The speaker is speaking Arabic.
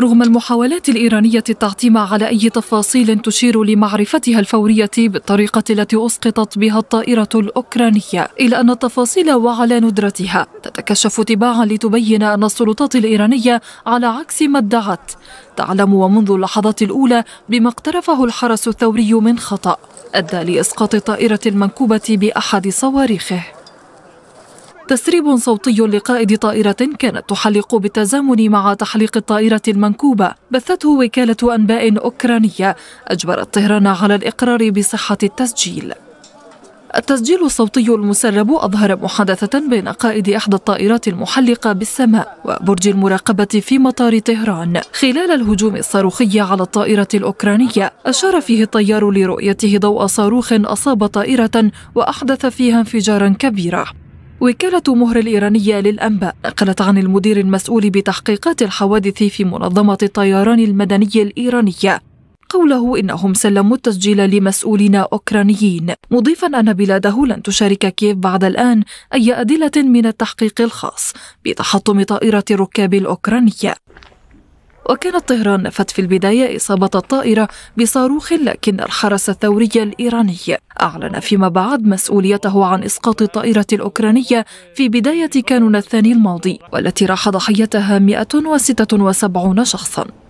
رغم المحاولات الإيرانية التعتيم على أي تفاصيل تشير لمعرفتها الفورية بالطريقة التي أسقطت بها الطائرة الأوكرانية إلا أن التفاصيل وعلى ندرتها تتكشف تباعا لتبين أن السلطات الإيرانية على عكس ما ادعت تعلم ومنذ اللحظات الأولى بما اقترفه الحرس الثوري من خطأ أدى لإسقاط الطائرة المنكوبة بأحد صواريخه تسريب صوتي لقائد طائرة كانت تحلق بالتزامن مع تحليق الطائرة المنكوبة بثته وكالة أنباء أوكرانية أجبرت طهران على الإقرار بصحة التسجيل التسجيل الصوتي المسرب أظهر محادثة بين قائد إحدى الطائرات المحلقة بالسماء وبرج المراقبة في مطار طهران خلال الهجوم الصاروخي على الطائرة الأوكرانية أشار فيه الطيار لرؤيته ضوء صاروخ أصاب طائرة وأحدث فيها انفجارا كبيرا وكالة مهر الإيرانية للأنباء نقلت عن المدير المسؤول بتحقيقات الحوادث في منظمة الطيران المدني الإيرانية قوله إنهم سلموا التسجيل لمسؤولين أوكرانيين مضيفا أن بلاده لن تشارك كييف بعد الآن أي أدلة من التحقيق الخاص بتحطم طائرة الركاب الأوكرانية وكانت طهران نفت في البداية إصابة الطائرة بصاروخ لكن الحرس الثوري الإيراني أعلن فيما بعد مسؤوليته عن إسقاط الطائرة الأوكرانية في بداية كانون الثاني الماضي والتي راح ضحيتها 176 شخصاً